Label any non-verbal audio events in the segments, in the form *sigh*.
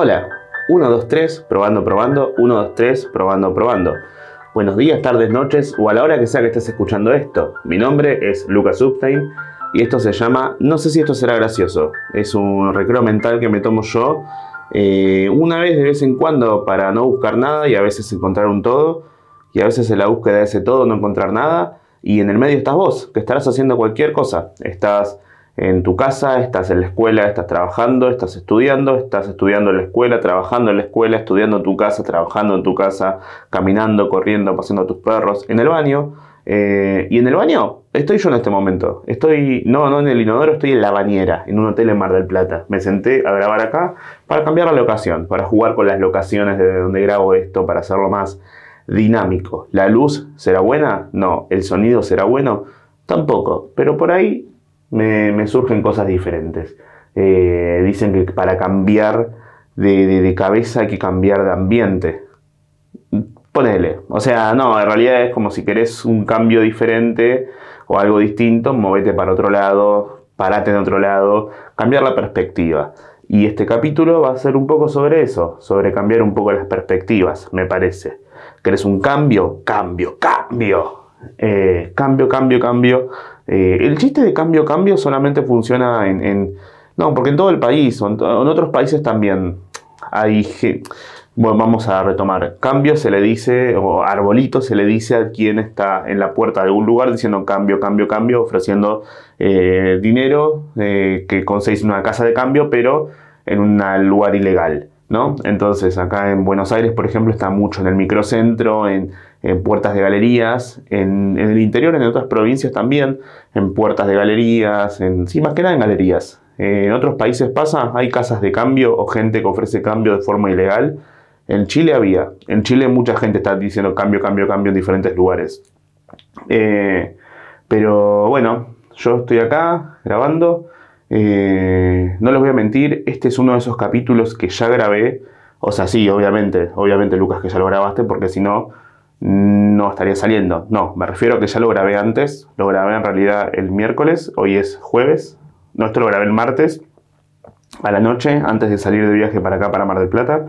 Hola, 1, 2, 3, probando, probando, 1, 2, 3, probando, probando. Buenos días, tardes, noches o a la hora que sea que estés escuchando esto. Mi nombre es Lucas Upstein y esto se llama No sé si esto será gracioso. Es un recreo mental que me tomo yo eh, una vez de vez en cuando para no buscar nada y a veces encontrar un todo y a veces en la búsqueda de ese todo no encontrar nada y en el medio estás vos, que estarás haciendo cualquier cosa. Estás en tu casa, estás en la escuela, estás trabajando, estás estudiando, estás estudiando en la escuela, trabajando en la escuela, estudiando en tu casa, trabajando en tu casa, caminando, corriendo, pasando a tus perros, en el baño. Eh, y en el baño estoy yo en este momento. Estoy, no, no en el inodoro, estoy en la bañera, en un hotel en Mar del Plata. Me senté a grabar acá para cambiar la locación, para jugar con las locaciones de donde grabo esto, para hacerlo más dinámico. ¿La luz será buena? No. ¿El sonido será bueno? Tampoco. Pero por ahí me, surgen cosas diferentes. Eh, dicen que para cambiar de, cabeza hay que cambiar de ambiente. Ponele. O sea, no, en realidad es como si querés un cambio diferente o algo distinto, movete para otro lado, parate en otro lado, cambiar la perspectiva. Y este capítulo va a ser un poco sobre eso, sobre cambiar un poco las perspectivas, me parece. ¿Querés un cambio? Cambio, cambio. Eh, cambio, cambio, cambio eh, el chiste de cambio cambio solamente funciona en, No, porque en todo el país, o en, otros países también hay... Bueno, vamos a retomar. Cambio se le dice, o arbolito se le dice a quien está en la puerta de un lugar diciendo cambio, cambio, cambio, ofreciendo eh, dinero eh, que conseguís una casa de cambio, pero en un lugar ilegal, ¿no? Entonces, acá en Buenos Aires, por ejemplo, está mucho en el microcentro, en en puertas de galerías, en, el interior, en otras provincias también, en puertas de galerías, en, sí, más que nada en galerías. Eh, en otros países pasa, hay casas de cambio o gente que ofrece cambio de forma ilegal. En Chile había, en Chile mucha gente está diciendo cambio, cambio, cambio en diferentes lugares. Eh, pero bueno, yo estoy acá grabando. Eh, no les voy a mentir, este es uno de esos capítulos que ya grabé. O sea, sí, obviamente, obviamente Lucas que ya lo grabaste, porque si no, no estaría saliendo. No, me refiero a que ya lo grabé antes, lo grabé en realidad el miércoles, hoy es jueves, no, esto lo grabé el martes a la noche, antes de salir de viaje para acá, para Mar del Plata,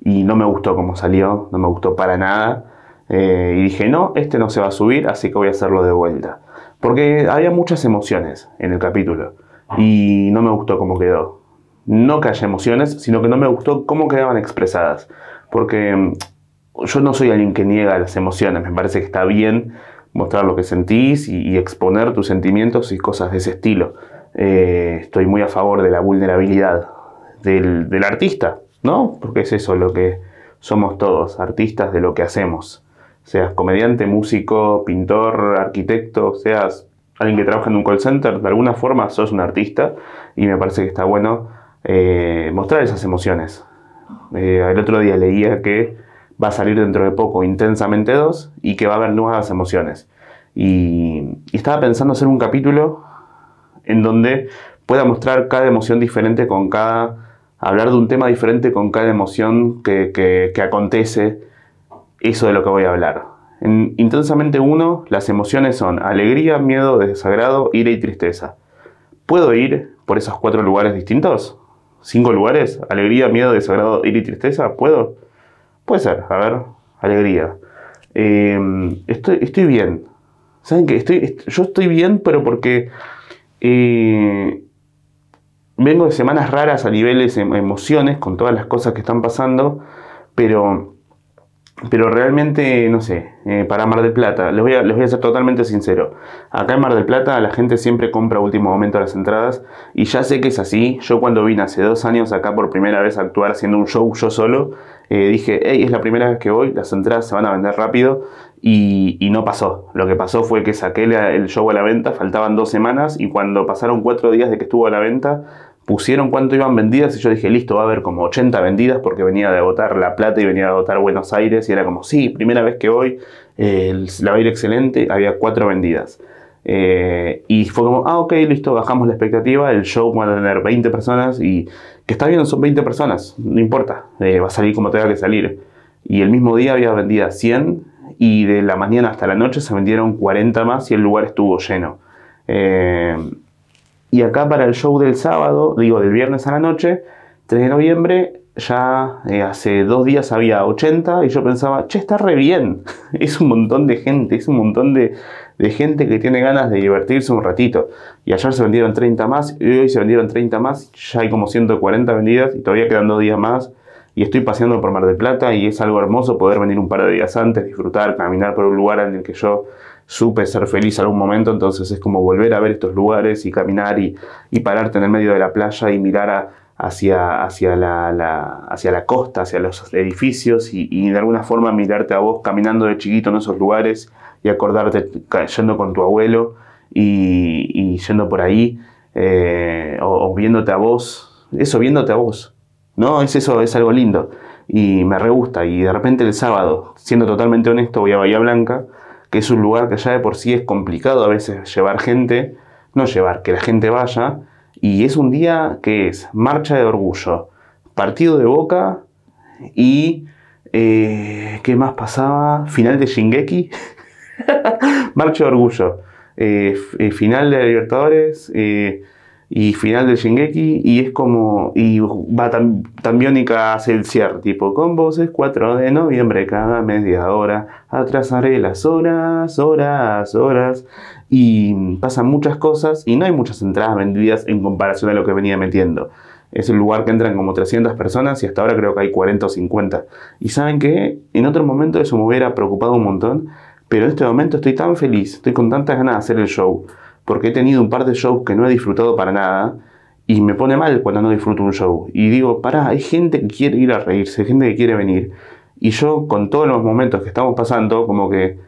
y no me gustó cómo salió, no me gustó para nada, eh, y dije, no, este no se va a subir, así que voy a hacerlo de vuelta. Porque había muchas emociones en el capítulo, y no me gustó cómo quedó. No que haya emociones, sino que no me gustó cómo quedaban expresadas. Porque yo no soy alguien que niega las emociones, me parece que está bien mostrar lo que sentís y, exponer tus sentimientos y cosas de ese estilo. Eh, estoy muy a favor de la vulnerabilidad del, artista, ¿no? Porque es eso lo que somos todos, artistas de lo que hacemos. Seas comediante, músico, pintor, arquitecto, seas alguien que trabaja en un call center, de alguna forma sos un artista y me parece que está bueno eh, mostrar esas emociones. Eh, el otro día leía que va a salir dentro de poco Intensamente 2 y que va a haber nuevas emociones. Y, estaba pensando hacer un capítulo en donde pueda mostrar cada emoción diferente con cada... hablar de un tema diferente con cada emoción que, que acontece, eso de lo que voy a hablar. En Intensamente 1 las emociones son alegría, miedo, desagrado, ira y tristeza. ¿Puedo ir por esos cuatro lugares distintos? ¿Cinco lugares? ¿Alegría, miedo, desagrado, ira y tristeza? ¿Puedo? Puede ser, a ver, alegría. Eh, estoy, estoy, bien. ¿Saben qué? Estoy, yo estoy bien, pero porque eh, vengo de semanas raras a niveles de em-, emociones, con todas las cosas que están pasando, pero pero realmente, no sé, eh, para Mar del Plata, les voy, a, voy a ser totalmente sincero. Acá en Mar del Plata la gente siempre compra a último momento las entradas y ya sé que es así. Yo cuando vine hace dos años acá por primera vez a actuar haciendo un show yo solo, eh, dije, hey, es la primera vez que voy, las entradas se van a vender rápido y, no pasó. Lo que pasó fue que saqué el show a la venta, faltaban dos semanas y cuando pasaron cuatro días de que estuvo a la venta, pusieron cuánto iban vendidas y yo dije, listo, va a haber como 80 vendidas porque venía de votar La Plata y venía de votar Buenos Aires y era como, sí, primera vez que hoy la va excelente, había cuatro vendidas. Eh, y fue como, ah, ok, listo, bajamos la expectativa, el show va a tener 20 personas y que está bien, son 20 personas, no importa, eh, va a salir como tenga que salir. Y el mismo día había vendidas 100 y de la mañana hasta la noche se vendieron 40 más y el lugar estuvo lleno. Eh, y acá para el show del sábado, digo, del viernes a la noche, 3 de noviembre, ya eh, hace dos días había 80 y yo pensaba, che, está re bien. *laughs* es un montón de gente, es un montón de, de, gente que tiene ganas de divertirse un ratito. Y ayer se vendieron 30 más, y hoy se vendieron 30 más, ya hay como 140 vendidas y todavía quedan dos días más. Y estoy paseando por Mar del Plata y es algo hermoso poder venir un par de días antes, disfrutar, caminar por un lugar en el que yo supe ser feliz algún momento, entonces es como volver a ver estos lugares y caminar y, pararte en el medio de la playa y mirar hacia, hacia, la, hacia la costa, hacia los edificios y, de alguna forma mirarte a vos caminando de chiquito en esos lugares y acordarte yendo con tu abuelo y, yendo por ahí eh, o, viéndote a vos, eso viéndote a vos, ¿no? Es eso, es algo lindo y me re gusta y de repente el sábado, siendo totalmente honesto, voy a Bahía Blanca que es un lugar que ya de por sí es complicado a veces llevar gente, no llevar, que la gente vaya, y es un día que es marcha de orgullo, partido de boca y... Eh, ¿Qué más pasaba? Final de Shingeki. *laughs* marcha de orgullo. Eh, eh, final de Libertadores, y final del Shingeki y es como y va tan Tambiónica hace el cierre tipo con voces 4 de noviembre cada media hora atrasaré las horas horas horas y pasan muchas cosas y no hay muchas entradas vendidas en comparación a lo que venía metiendo es el lugar que entran como 300 personas y hasta ahora creo que hay 40 o 50 y saben que en otro momento eso me hubiera preocupado un montón pero en este momento estoy tan feliz estoy con tantas ganas de hacer el show porque he tenido un par de shows que no he disfrutado para nada y me pone mal cuando no disfruto un show. Y digo, pará, hay gente que quiere ir a reírse, hay gente que quiere venir. Y yo con todos los momentos que estamos pasando, como que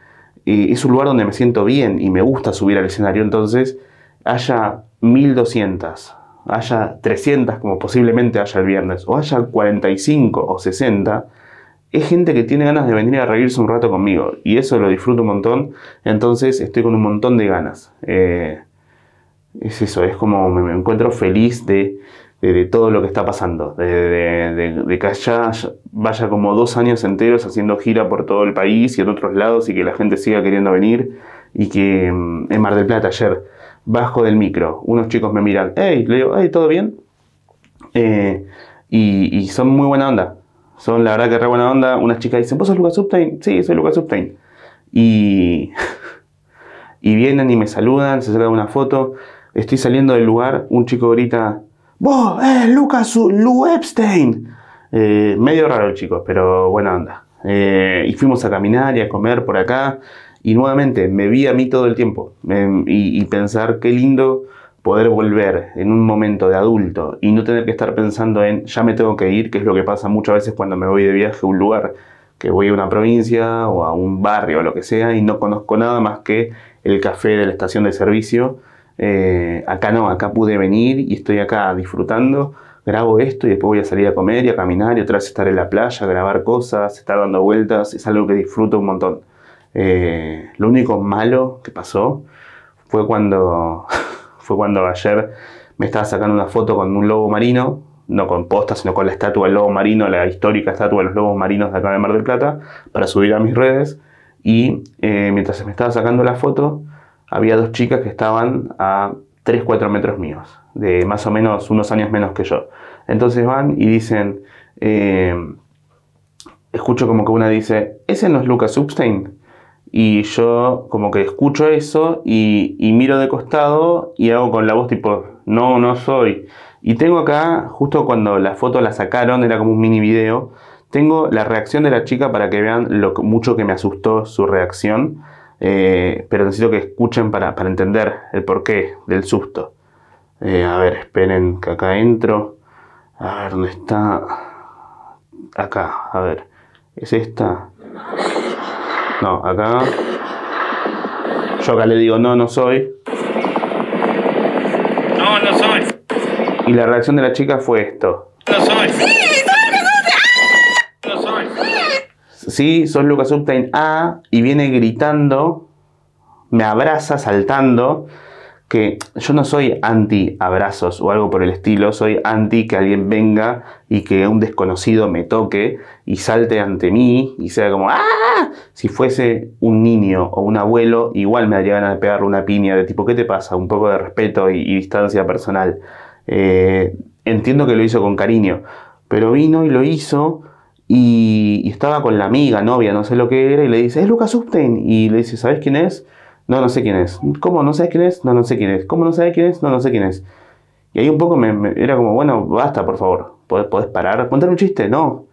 eh, es un lugar donde me siento bien y me gusta subir al escenario, entonces haya 1200, haya 300 como posiblemente haya el viernes, o haya 45 o 60 gente que tiene ganas de venir a reírse un rato conmigo y eso lo disfruto un montón, entonces estoy con un montón de ganas. Eh, es eso, es como me, encuentro feliz de, todo lo que está pasando, de, que allá vaya como dos años enteros haciendo gira por todo el país y en otros lados y que la gente siga queriendo venir y que mm, en Mar del Plata ayer, bajo del micro, unos chicos me miran, hey, le digo, ¿todo bien? Eh, y, y son muy buena onda, son la verdad que re buena onda. unas chicas dicen ¿vos sos Lucas Upstein? Sí, soy Lucas Upstein. Y, *laughs* y vienen y me saludan, se sacan una foto. Estoy saliendo del lugar, un chico grita, ¡Vos, eh, Lucas Lu Epstein! Eh, medio raro el chico, pero buena onda. Eh, y fuimos a caminar y a comer por acá. Y nuevamente me vi a mí todo el tiempo. Em, y, y, pensar qué lindo poder volver en un momento de adulto y no tener que estar pensando en ya me tengo que ir, que es lo que pasa muchas veces cuando me voy de viaje a un lugar, que voy a una provincia o a un barrio o lo que sea y no conozco nada más que el café de la estación de servicio. Eh, acá no, acá pude venir y estoy acá disfrutando, grabo esto y después voy a salir a comer y a caminar y otra vez estar en la playa, grabar cosas, estar dando vueltas, es algo que disfruto un montón. Eh, lo único malo que pasó fue cuando *laughs* fue cuando ayer me estaba sacando una foto con un lobo marino, no con posta, sino con la estatua del lobo marino, la histórica estatua de los lobos marinos de acá de Mar del Plata, para subir a mis redes. Y eh, mientras me estaba sacando la foto, había dos chicas que estaban a 3-4 metros míos, de más o menos unos años menos que yo. Entonces van y dicen, eh, escucho como que una dice, ¿ese no es Lucas Upstein? Y yo como que escucho eso y, miro de costado y hago con la voz tipo, no, no soy. Y tengo acá, justo cuando la foto la sacaron, era como un mini video, tengo la reacción de la chica para que vean lo mucho que me asustó su reacción. Eh, pero necesito que escuchen para, entender el porqué del susto. Eh, a ver, esperen que acá entro. A ver, ¿dónde está? Acá, a ver. ¿Es esta? No, acá. Yo acá le digo, no, no soy. No, no soy. Y la reacción de la chica fue esto. No soy. Sí, soy, no soy. ¡ah! Sí, sos Lucas Uptain A ah, y viene gritando, me abraza, saltando que yo no soy anti abrazos o algo por el estilo, soy anti que alguien venga y que un desconocido me toque y salte ante mí y sea como ¡ah! Si fuese un niño o un abuelo, igual me daría ganas de pegarle una piña de tipo ¿qué te pasa? Un poco de respeto y, distancia personal. Eh, entiendo que lo hizo con cariño, pero vino y lo hizo y, estaba con la amiga, novia, no sé lo que era, y le dice, es Lucas Upten. Y le dice, ¿sabes quién es? No, no sé quién es. ¿Cómo? ¿No sabes quién es? No, no sé quién es. ¿Cómo no sabes quién es? No, no sé quién es. Y ahí un poco me, era como, bueno, basta, por favor. ¿Podés, parar? Contar un chiste? No.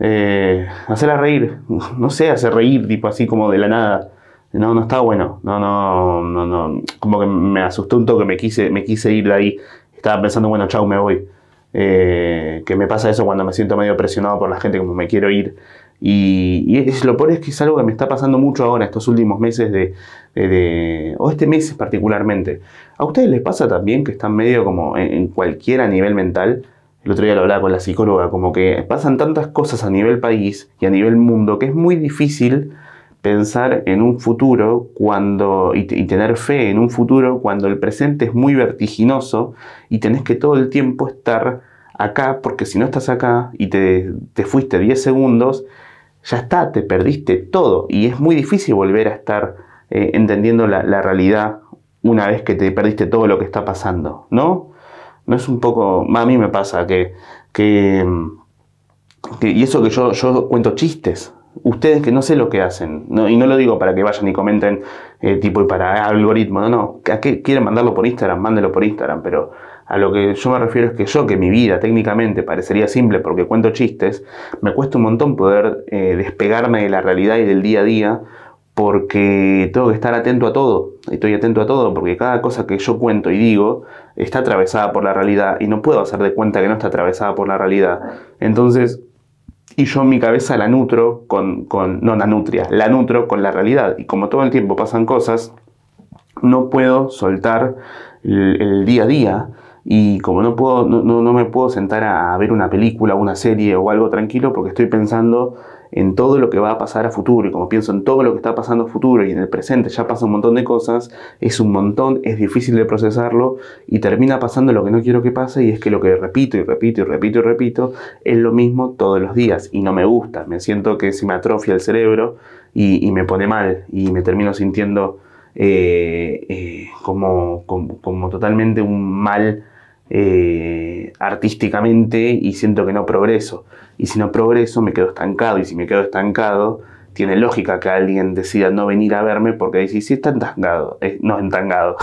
Eh, hacerla reír. *laughs* No sé, hacer reír, tipo así como de la nada. No, no está bueno. No, no, no, no. Como que me asustó un toque, me quise, me quise ir de ahí. Estaba pensando, bueno, chau, me voy. Eh, que me pasa eso cuando me siento medio presionado por la gente, como me quiero ir. Y, es, lo peor es que es algo que me está pasando mucho ahora, estos últimos meses de, o este mes particularmente. ¿A ustedes les pasa también que están medio como en, cualquier a nivel mental? El otro día lo hablaba con la psicóloga, como que pasan tantas cosas a nivel país y a nivel mundo que es muy difícil pensar en un futuro cuando y, tener fe en un futuro cuando el presente es muy vertiginoso y tenés que todo el tiempo estar acá porque si no estás acá y te fuiste 10 segundos ya está, te perdiste todo y es muy difícil volver a estar eh, entendiendo la, realidad una vez que te perdiste todo lo que está pasando, ¿no? No es un poco, a mí me pasa que, que, mm, y eso que yo, yo cuento chistes, ustedes que no sé lo que hacen, y no lo digo para que vayan y comenten eh, tipo y para algoritmo, no, no, quieren mandarlo por Instagram? Mándelo por Instagram, pero a lo que yo me refiero es que yo, que mi vida técnicamente parecería simple porque cuento chistes, me cuesta un montón poder eh, despegarme de la realidad y del día a día porque tengo que estar atento a todo. Estoy atento a todo porque cada cosa que yo cuento y digo está atravesada por la realidad y no puedo hacer de cuenta que no está atravesada por la realidad. Entonces, y yo mi cabeza la nutro con, con no la nutria, la nutro con la realidad. Y como todo el tiempo pasan cosas, no puedo soltar el día a día y como no, puedo, no, no, me puedo sentar a ver una película, una serie o algo tranquilo porque estoy pensando en todo lo que va a pasar a futuro y como pienso en todo lo que está pasando a futuro y en el presente ya pasa un montón de cosas, es un montón, es difícil de procesarlo y termina pasando lo que no quiero que pase y es que lo que repito y repito y repito y repito es lo mismo todos los días y no me gusta, me siento que se me atrofia el cerebro y, me pone mal y me termino sintiendo eh, eh, como, como, como totalmente un mal eh, artísticamente y siento que no progreso. Y si no progreso, me quedo estancado. Y si me quedo estancado, tiene lógica que alguien decida no venir a verme porque dice, si está entangado. no no, entangado.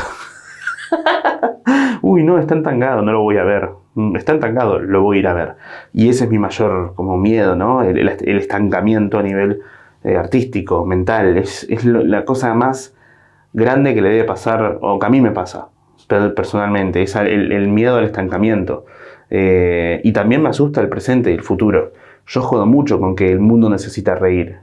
*laughs* Uy, no, está entangado, no lo voy a ver. Mm, está entangado, lo voy a ir a ver. Y ese es mi mayor como miedo, ¿no? El, estancamiento a nivel eh, artístico, mental. Es, la cosa más grande que le debe pasar, o que a mí me pasa, personalmente, es el, miedo al estancamiento. Eh, y también me asusta el presente y el futuro. Yo jodo mucho con que el mundo necesita reír,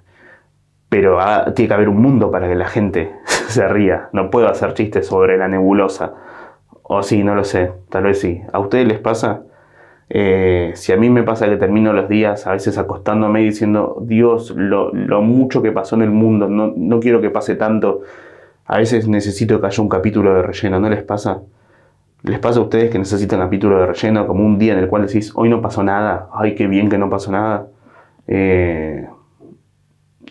pero tiene que haber un mundo para que la gente *laughs* se ría. No puedo hacer chistes sobre la nebulosa. O sí, no lo sé, tal vez sí. ¿A ustedes les pasa? Eh, si a mí me pasa que termino los días a veces acostándome y diciendo, Dios, lo, mucho que pasó en el mundo, no, no quiero que pase tanto a veces necesito que haya un capítulo de relleno, ¿no les pasa? ¿Les pasa a ustedes que necesitan capítulo de relleno como un día en el cual decís, hoy no pasó nada, ay, qué bien que no pasó nada? Eh,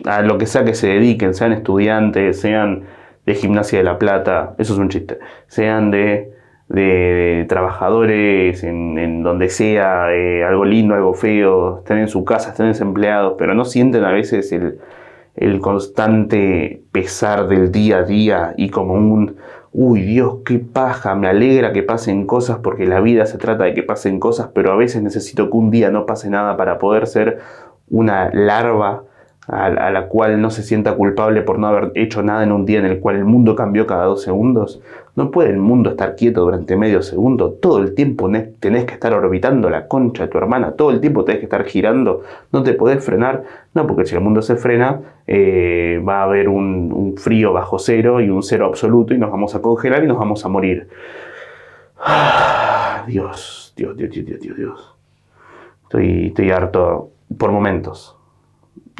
a lo que sea que se dediquen, sean estudiantes, sean de Gimnasia de la Plata, eso es un chiste, sean de, de, trabajadores, en, donde sea, eh, algo lindo, algo feo, estén en su casa, estén desempleados, pero no sienten a veces el, el constante pesar del día a día y como un, uy Dios, qué paja, me alegra que pasen cosas porque la vida se trata de que pasen cosas, pero a veces necesito que un día no pase nada para poder ser una larva a, la cual no se sienta culpable por no haber hecho nada en un día en el cual el mundo cambió cada dos segundos. No puede el mundo estar quieto durante medio segundo. Todo el tiempo tenés que estar orbitando la concha de tu hermana. Todo el tiempo tenés que estar girando. No te podés frenar. No, porque si el mundo se frena, eh, va a haber un, frío bajo cero y un cero absoluto y nos vamos a congelar y nos vamos a morir. Ah, Dios, Dios, Dios, Dios, Dios, Dios, Estoy, estoy harto por momentos.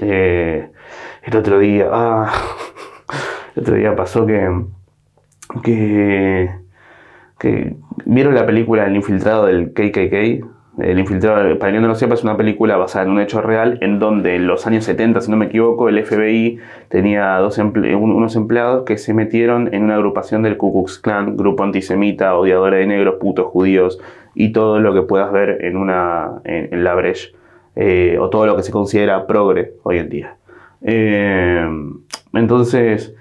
Eh, el otro día, ah, *laughs* el otro día pasó que que, que vieron la película El infiltrado del KKK. El infiltrado, para quien no lo sepa, es una película basada en un hecho real en donde en los años 70, si no me equivoco, el FBI tenía dos unos empleados que se metieron en una agrupación del Ku Klux Klan, grupo antisemita, odiadora de negros, putos judíos y todo lo que puedas ver en, una, en, la Breche eh, o todo lo que se considera progre hoy en día. Eh, entonces,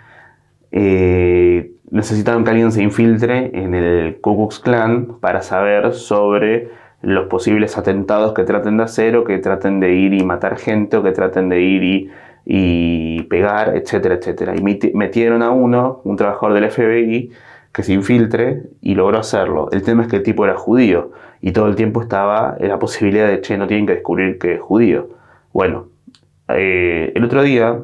eh, Necesitaban que alguien se infiltre en el Ku Klux Klan para saber sobre los posibles atentados que traten de hacer o que traten de ir y matar gente o que traten de ir y, pegar, etcétera, etcétera. Y metieron a uno, un trabajador del FBI, que se infiltre y logró hacerlo. El tema es que el tipo era judío y todo el tiempo estaba en la posibilidad de, che, no tienen que descubrir que es judío. Bueno, eh, el otro día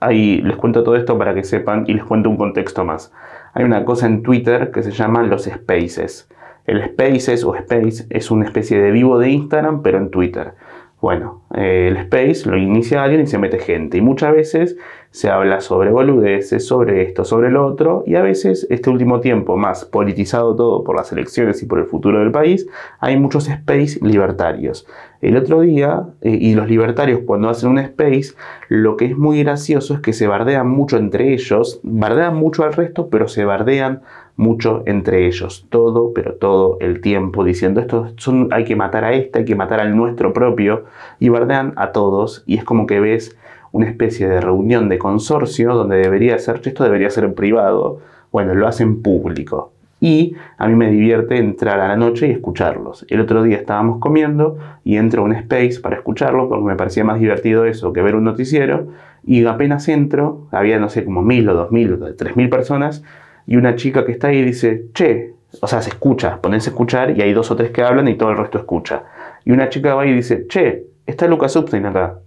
Ahí les cuento todo esto para que sepan y les cuento un contexto más. Hay una cosa en Twitter que se llama los spaces. El spaces o space es una especie de vivo de Instagram, pero en Twitter. Bueno, eh, el space lo inicia alguien y se mete gente. Y muchas veces se habla sobre boludeces, sobre esto, sobre lo otro. Y a veces, este último tiempo, más politizado todo por las elecciones y por el futuro del país, hay muchos space libertarios. El otro día, eh, y los libertarios cuando hacen un space, lo que es muy gracioso es que se bardean mucho entre ellos, bardean mucho al resto, pero se bardean mucho entre ellos, todo, pero todo el tiempo, diciendo esto hay que matar a este, hay que matar al nuestro propio, y bardean a todos, y es como que ves una especie de reunión de consorcio donde debería ser, esto debería ser privado, bueno, lo hacen público. Y a mí me divierte entrar a la noche y escucharlos. El otro día estábamos comiendo y entro a un space para escucharlo porque me parecía más divertido eso que ver un noticiero. Y apenas entro, había no sé como mil o dos mil o tres mil personas y una chica que está ahí dice, che, o sea, se escucha, ponense a escuchar y hay dos o tres que hablan y todo el resto escucha. Y una chica va y dice, che, está Lucas Upstein acá.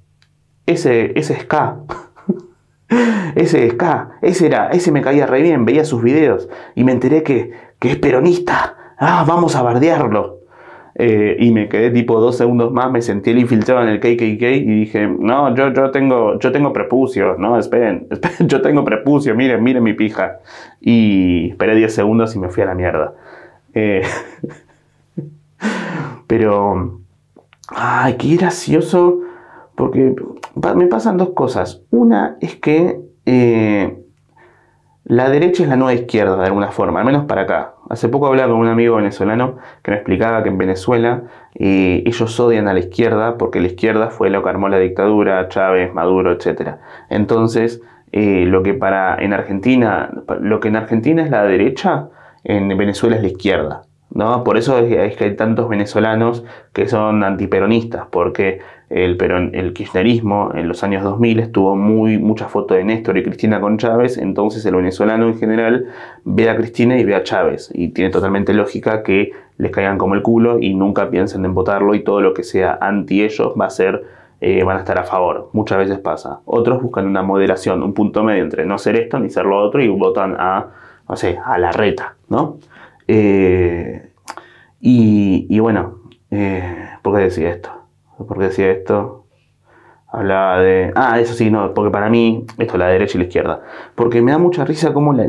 Ese, ese es K. *laughs* ese es K. Ese era, ese me caía re bien, veía sus videos y me enteré que, que es peronista. Ah, vamos a bardearlo. Eh, y me quedé tipo dos segundos más, me sentí el infiltrado en el KKK y dije, no, yo, yo, tengo, yo tengo prepucio no, *laughs* esperen, yo tengo prepucio miren, miren mi pija. Y esperé 10 segundos y me fui a la mierda. Eh, *laughs* pero, ay, qué gracioso, porque me pasan dos cosas. Una es que eh, la derecha es la nueva izquierda, de alguna forma, al menos para acá. Hace poco hablaba con un amigo venezolano que me explicaba que en Venezuela eh, ellos odian a la izquierda porque la izquierda fue lo que armó la dictadura, Chávez, Maduro, etc. Entonces, eh, lo que para en Argentina, lo que en Argentina es la derecha, en Venezuela es la izquierda. ¿no? Por eso es, que hay tantos venezolanos que son antiperonistas, porque el, el kirchnerismo en los años 2000 estuvo muy, muchas fotos de Néstor y Cristina con Chávez, entonces el venezolano en general ve a Cristina y ve a Chávez, y tiene totalmente lógica que les caigan como el culo y nunca piensen en votarlo y todo lo que sea anti ellos va a ser, eh, van a estar a favor, muchas veces pasa. Otros buscan una moderación, un punto medio entre no ser esto ni ser lo otro y votan a, a la reta, ¿no? Eh, y, bueno, eh, ¿por qué decía esto? porque decía esto? Hablaba de. Ah, eso sí, no, porque para mí, esto, la derecha y la izquierda. Porque me da mucha risa cómo la,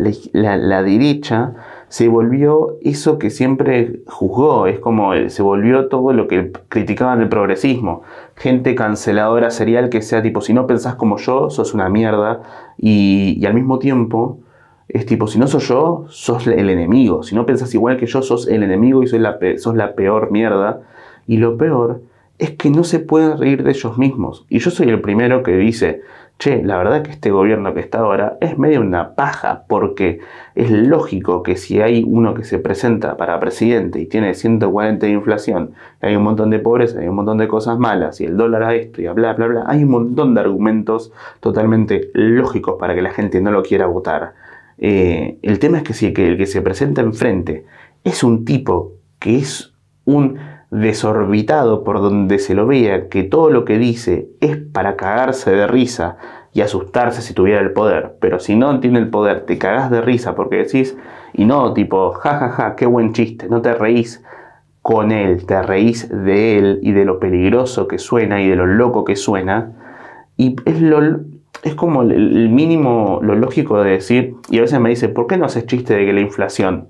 derecha se volvió eso que siempre juzgó, es como eh, se volvió todo lo que criticaban el progresismo. Gente canceladora serial que sea tipo, si no pensás como yo, sos una mierda. Y, al mismo tiempo, es tipo, si no soy yo, sos el enemigo. Si no pensás igual que yo, sos el enemigo y la, sos la peor mierda. Y lo peor es que no se pueden reír de ellos mismos. Y yo soy el primero que dice, che, la verdad que este gobierno que está ahora es medio una paja, porque es lógico que si hay uno que se presenta para presidente y tiene 140 de inflación, hay un montón de pobreza, hay un montón de cosas malas, y el dólar a esto, y a bla, bla, bla, hay un montón de argumentos totalmente lógicos para que la gente no lo quiera votar. Eh, el tema es que si que el que se presenta enfrente es un tipo que es un desorbitado por donde se lo vea, que todo lo que dice es para cagarse de risa y asustarse si tuviera el poder. Pero si no tiene el poder, te cagás de risa porque decís, y no tipo, jajaja, ja, ja, qué buen chiste, no te reís con él, te reís de él y de lo peligroso que suena y de lo loco que suena. Y es, lo, es como el mínimo, lo lógico de decir, y a veces me dice, ¿por qué no haces chiste de que la inflación?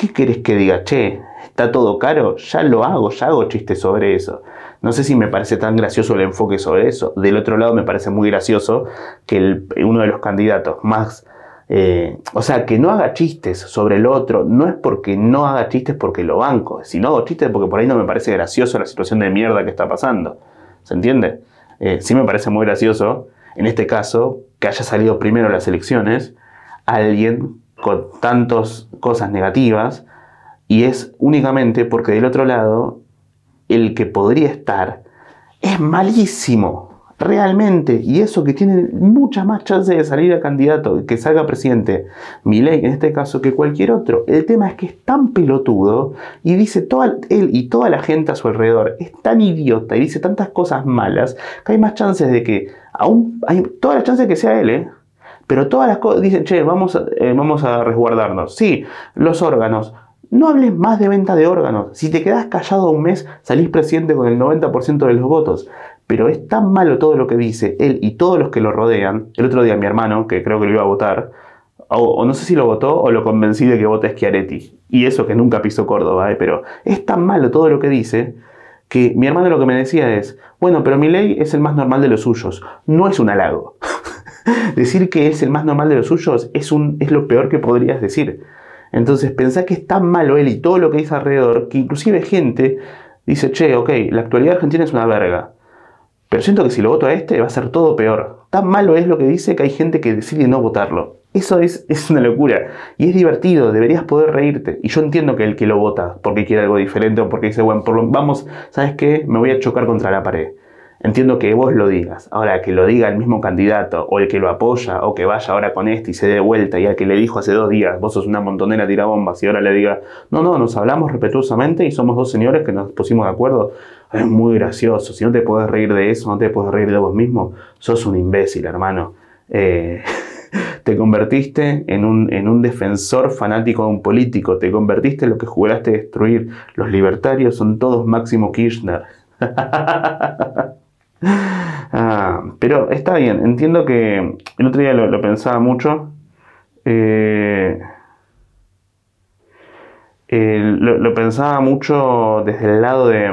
¿qué querés que diga? Che, está todo caro, ya lo hago, ya hago chistes sobre eso. No sé si me parece tan gracioso el enfoque sobre eso. Del otro lado me parece muy gracioso que uno de los candidatos más... Eh, o sea, que no haga chistes sobre el otro, no es porque no haga chistes porque lo banco, si no hago chistes porque por ahí no me parece gracioso la situación de mierda que está pasando. ¿Se entiende? Eh, sí me parece muy gracioso, en este caso, que haya salido primero las elecciones alguien con tantas cosas negativas y es únicamente porque del otro lado el que podría estar es malísimo, realmente, y eso que tiene muchas más chances de salir a candidato, que salga presidente, Milei en este caso, que cualquier otro. El tema es que es tan pelotudo y dice todo él y toda la gente a su alrededor es tan idiota y dice tantas cosas malas que hay más chances de que, aún hay todas las chances de que sea él, ¿eh? Pero todas las cosas, dicen, che, vamos a, eh, vamos a resguardarnos. Sí, los órganos. No hables más de venta de órganos. Si te quedás callado un mes, salís presidente con el 90% de los votos. Pero es tan malo todo lo que dice él y todos los que lo rodean. El otro día mi hermano, que creo que lo iba a votar, o, no sé si lo votó o lo convencí de que vote Schiaretti. Y eso que nunca pisó Córdoba, eh, pero es tan malo todo lo que dice que mi hermano lo que me decía es, bueno, pero mi ley es el más normal de los suyos. No es un halago. *laughs* *laughs* decir que es el más normal de los suyos es, lo peor que podrías decir. Entonces pensá que es tan malo él y todo lo que dice alrededor que inclusive gente dice, che, ok, la actualidad argentina es una verga. Pero siento que si lo voto a este va a ser todo peor. Tan malo es lo que dice que hay gente que decide no votarlo. Eso es, una locura. Y es divertido, deberías poder reírte. Y yo entiendo que el que lo vota porque quiere algo diferente o porque dice, bueno, por vamos, ¿sabes qué? Me voy a chocar contra la pared. Entiendo que vos lo digas. Ahora, que lo diga el mismo candidato, o el que lo apoya, o que vaya ahora con este y se dé vuelta, y al que le dijo hace dos días, vos sos una montonera tirabombas, y ahora le diga, no, no, nos hablamos respetuosamente y somos dos señores que nos pusimos de acuerdo. Es muy gracioso. Si no te puedes reír de eso, no te podés reír de vos mismo, sos un imbécil, hermano. Eh, *laughs* te convertiste en un, en un, defensor fanático de un político. Te convertiste en lo que juraste destruir. Los libertarios son todos Máximo Kirchner. *laughs* Ah, pero está bien, entiendo que el otro día lo, pensaba mucho. Eh, lo, pensaba mucho desde el lado de,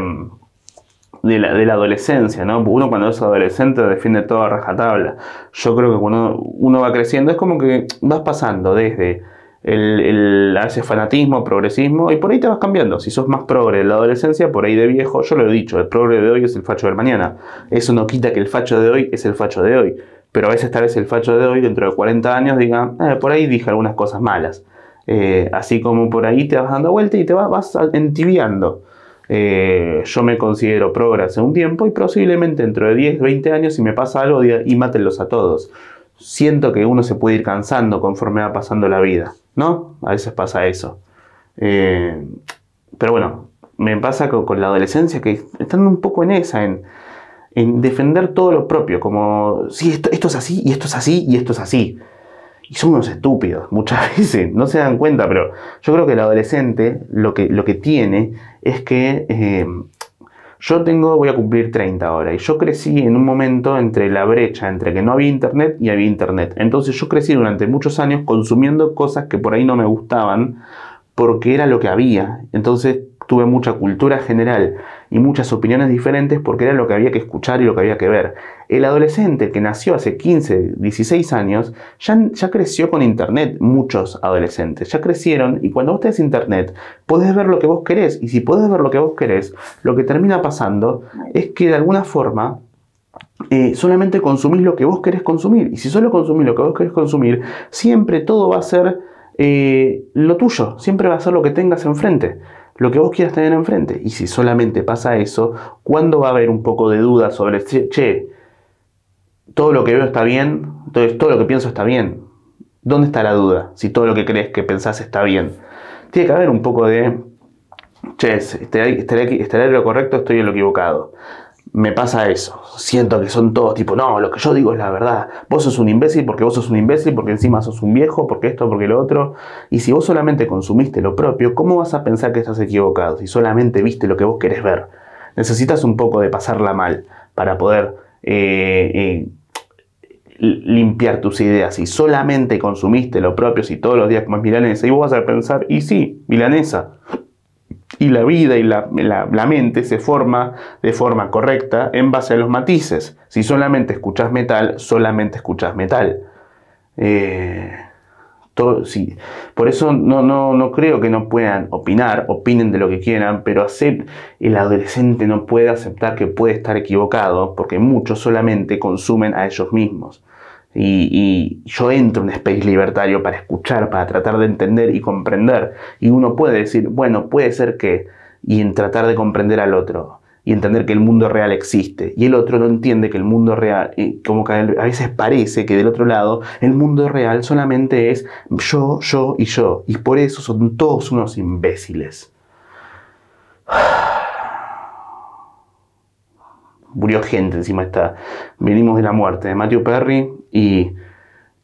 la, adolescencia, ¿no? Uno cuando es adolescente defiende todo rajatabla. Yo creo que cuando uno va creciendo es como que vas pasando desde el, fanatismo, progresismo, y por ahí te vas cambiando. Si sos más progre en la adolescencia, por ahí de viejo, yo lo he dicho, el progre de hoy es el facho del mañana. Eso no quita que el facho de hoy es el facho de hoy. Pero a veces tal vez el facho de hoy, dentro de 40 años, diga, eh, por ahí dije algunas cosas malas. Eh, así como por ahí te vas dando vuelta y te vas, vas entibiando. Eh, yo me considero progre hace un tiempo y posiblemente dentro de 10, 20 años, si me pasa algo, y mátenlos a todos. Siento que uno se puede ir cansando conforme va pasando la vida. ¿no? A veces pasa eso. Eh, pero bueno, me pasa con, la adolescencia que están un poco en esa, en, defender todo lo propio, como, sí, esto, es así, y esto es así, y esto es así. Y son unos estúpidos, *laughs* muchas veces, no se dan cuenta, pero yo creo que el adolescente lo que, lo que tiene es que eh, yo tengo, voy a cumplir 30 horas. y yo crecí en un momento entre la brecha, entre que no había internet y había internet. Entonces yo crecí durante muchos años consumiendo cosas que por ahí no me gustaban, porque era lo que había. Entonces tuve mucha cultura general y muchas opiniones diferentes porque era lo que había que escuchar y lo que había que ver. El adolescente que nació hace 15, 16 años, ya, ya creció con Internet, muchos adolescentes, ya crecieron y cuando vos tenés Internet, podés ver lo que vos querés y si podés ver lo que vos querés, lo que termina pasando es que de alguna forma eh, solamente consumís lo que vos querés consumir. Y si solo consumís lo que vos querés consumir, siempre todo va a ser eh, lo tuyo, siempre va a ser lo que tengas enfrente lo que vos quieras tener enfrente. Y si solamente pasa eso, ¿cuándo va a haber un poco de duda sobre, che, todo lo que veo está bien, entonces todo lo que pienso está bien? ¿Dónde está la duda? Si todo lo que crees que pensás está bien. Tiene que haber un poco de, che, estaré, en lo correcto, estoy en lo equivocado me pasa eso. Siento que son todos tipo, no, lo que yo digo es la verdad. Vos sos un imbécil porque vos sos un imbécil, porque encima sos un viejo, porque esto, porque lo otro. Y si vos solamente consumiste lo propio, ¿cómo vas a pensar que estás equivocado? Si solamente viste lo que vos querés ver. Necesitas un poco de pasarla mal para poder eh, eh, limpiar tus ideas. Si solamente consumiste lo propio, si todos los días más milanesa, y vos vas a pensar, y sí, milanesa y la vida y la, mente se forma de forma correcta en base a los matices. Si solamente escuchas metal, solamente escuchas metal. Eh, Por eso no, no, no, creo que no puedan opinar, opinen de lo que quieran, pero el adolescente no puede aceptar que puede estar equivocado porque muchos solamente consumen a ellos mismos. Y, yo entro en un space libertario para escuchar, para tratar de entender y comprender. Y uno puede decir, bueno, puede ser que, y en tratar de comprender al otro, y entender que el mundo real existe. Y el otro no entiende que el mundo real, como a veces parece que del otro lado, el mundo real solamente es yo, yo y yo. Y por eso son todos unos imbéciles. *sighs* Murió gente encima está. Venimos de la muerte de Matthew Perry, y,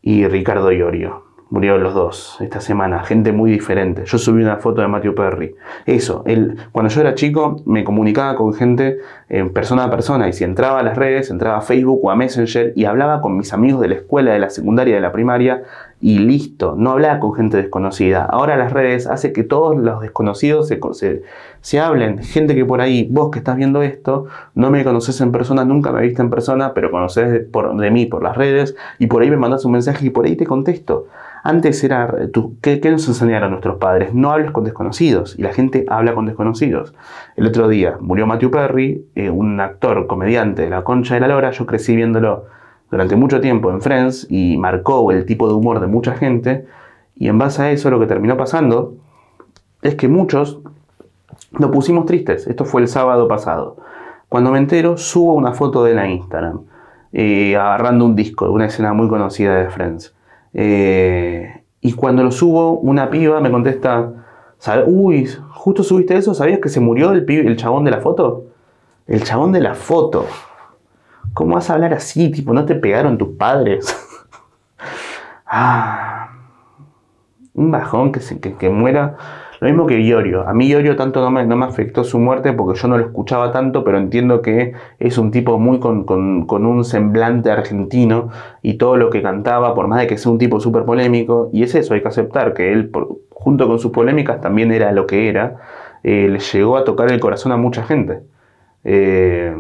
y Ricardo Iorio. Murieron los dos esta semana, gente muy diferente. Yo subí una foto de Matthew Perry. Eso, él, cuando yo era chico me comunicaba con gente eh, persona a persona y si entraba a las redes, entraba a Facebook o a Messenger y hablaba con mis amigos de la escuela, de la secundaria, de la primaria y listo. No hablaba con gente desconocida. Ahora las redes hacen que todos los desconocidos se, hablen. Gente que por ahí, vos que estás viendo esto, no me conoces en persona, nunca me viste en persona, pero conoces de, por, mí por las redes y por ahí me mandas un mensaje y por ahí te contesto. Antes era, eh, tú, ¿qué, nos enseñaron nuestros padres? No hables con desconocidos y la gente habla con desconocidos. El otro día murió Matthew Perry, eh, un actor, comediante de la concha de la lora, yo crecí viéndolo durante mucho tiempo en Friends y marcó el tipo de humor de mucha gente. Y en base a eso lo que terminó pasando es que muchos nos pusimos tristes. Esto fue el sábado pasado. Cuando me entero, subo una foto de la Instagram, eh, agarrando un disco, una escena muy conocida de Friends. Eh, y cuando lo subo, una piba me contesta, uy, justo subiste eso, ¿sabías que se murió el, el chabón de la foto? El chabón de la foto. ¿Cómo vas a hablar así? Tipo, no te pegaron tus padres. *laughs* ah, un bajón que, se, que, muera. Lo mismo que Iorio. A mí Iorio tanto no me, no me, afectó su muerte porque yo no lo escuchaba tanto, pero entiendo que es un tipo muy con, con, un semblante argentino y todo lo que cantaba, por más de que sea un tipo súper polémico, y es eso, hay que aceptar que él, junto con sus polémicas, también era lo que era, eh, le llegó a tocar el corazón a mucha gente. Eh,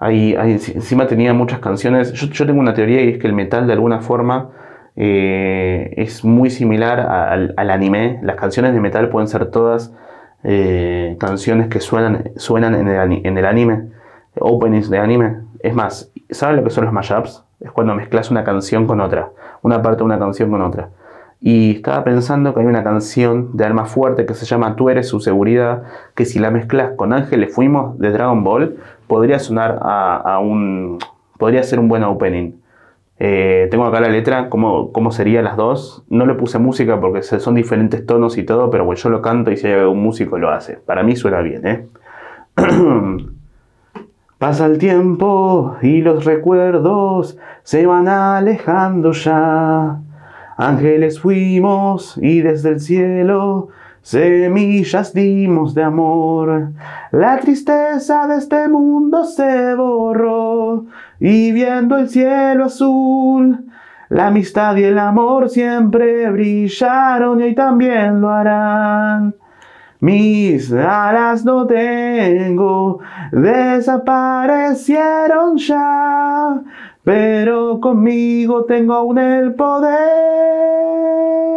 Ahí, encima tenía muchas canciones. Yo, tengo una teoría y es que el metal de alguna forma eh, es muy similar al, anime. Las canciones de metal pueden ser todas eh, canciones que suenan, suenan en, el, anime, openings de anime. Es más, ¿sabes lo que son los mashups? Es cuando mezclas una canción con otra, una parte de una canción con otra. Y estaba pensando que hay una canción de Alma Fuerte que se llama Tú eres su seguridad, que si la mezclas con Ángel le Fuimos de Dragon Ball, podría sonar a, un... podría ser un buen opening. Eh, tengo acá la letra, cómo, cómo serían las dos. No le puse música porque son diferentes tonos y todo, pero bueno, yo lo canto y si hay un músico lo hace. Para mí suena bien, ¿eh? *clears throat* Pasa el tiempo y los recuerdos se van alejando ya. Ángeles fuimos y desde el cielo Semillas dimos de amor, la tristeza de este mundo se borró y viendo el cielo azul, la amistad y el amor siempre brillaron y hoy también lo harán. Mis alas no tengo, desaparecieron ya, pero conmigo tengo aún el poder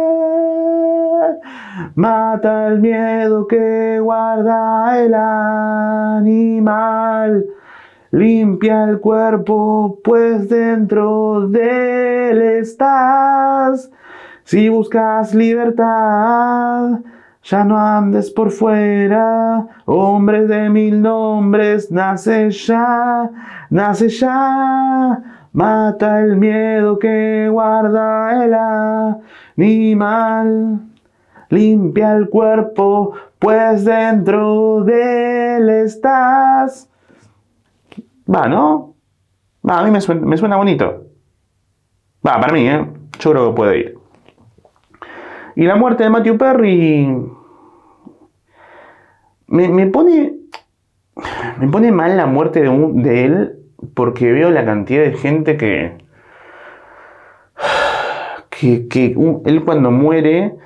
Mata el miedo que guarda el animal. Limpia el cuerpo, pues dentro de él estás. Si buscas libertad, ya no andes por fuera. Hombre de mil nombres, nace ya, nace ya. Mata el miedo que guarda el animal limpia el cuerpo, pues dentro de él estás. Va, ¿no? Va, a mí me suena, bonito. Va, para mí, ¿eh? Yo creo que puede ir. Y la muerte de Matthew Perry me, pone me pone mal la muerte de, de, él porque veo la cantidad de gente que que, él cuando muere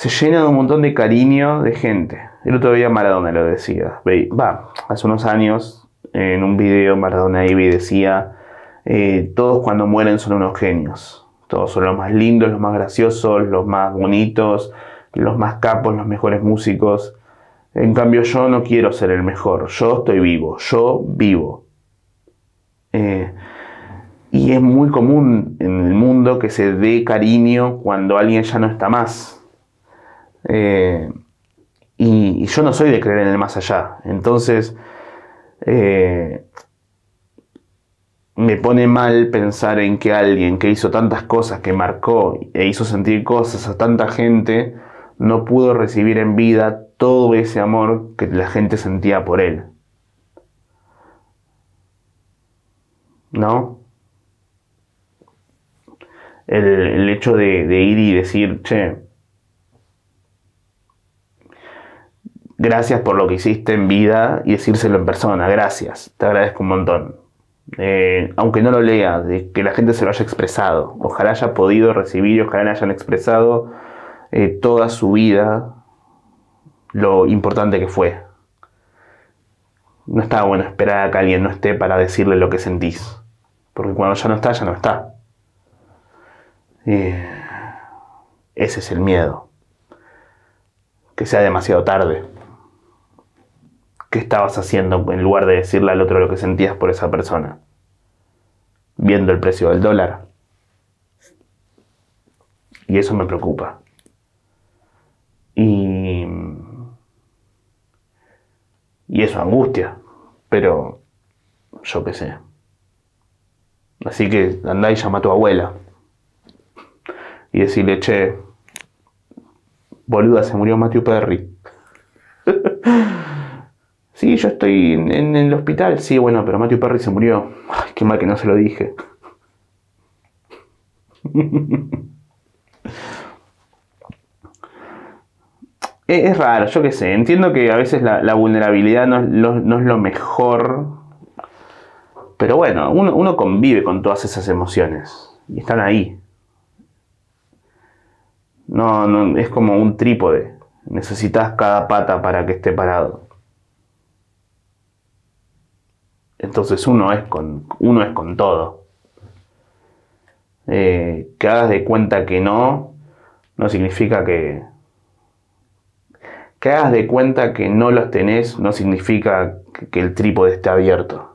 se llena de un montón de cariño de gente. El otro día Maradona lo decía. Va, hace unos años, en un video, Maradona y decía: eh, Todos cuando mueren son unos genios. Todos son los más lindos, los más graciosos, los más bonitos, los más capos, los mejores músicos. En cambio, yo no quiero ser el mejor. Yo estoy vivo. Yo vivo. Eh, y es muy común en el mundo que se dé cariño cuando alguien ya no está más eh, y, yo no soy de creer en el más allá. Entonces, eh, me pone mal pensar en que alguien que hizo tantas cosas, que marcó e hizo sentir cosas a tanta gente, no pudo recibir en vida todo ese amor que la gente sentía por él. ¿No? El, hecho de ir y decir, che, gracias por lo que hiciste en vida y decírselo en persona, gracias, te agradezco un montón. Eh, aunque no lo lea, que la gente se lo haya expresado, ojalá haya podido recibir, ojalá hayan expresado eh, toda su vida lo importante que fue. No está bueno esperar a que alguien no esté para decirle lo que sentís, porque cuando ya no está, ya no está. Eh, ese es el miedo, que sea demasiado tarde. ¿Qué estabas haciendo en lugar de decirle al otro lo que sentías por esa persona? Viendo el precio del dólar. Y eso me preocupa. Y, y eso angustia. Pero yo qué sé. Así que andá y llama a tu abuela. Y decirle, che, boluda, se murió Matthew Perry. Sí, yo estoy en, el hospital. Sí, bueno, pero Matthew Perry se murió. Ay, qué mal que no se lo dije. *laughs* es, raro, yo qué sé. Entiendo que a veces la, vulnerabilidad no es, lo, mejor. Pero bueno, uno, uno convive con todas esas emociones. Y están ahí. No, no, es como un trípode. Necesitas cada pata para que esté parado. Entonces uno es con, uno es con todo. Eh, que hagas de cuenta que no, no significa que... Que de cuenta que no los tenés, no significa que el trípode esté abierto.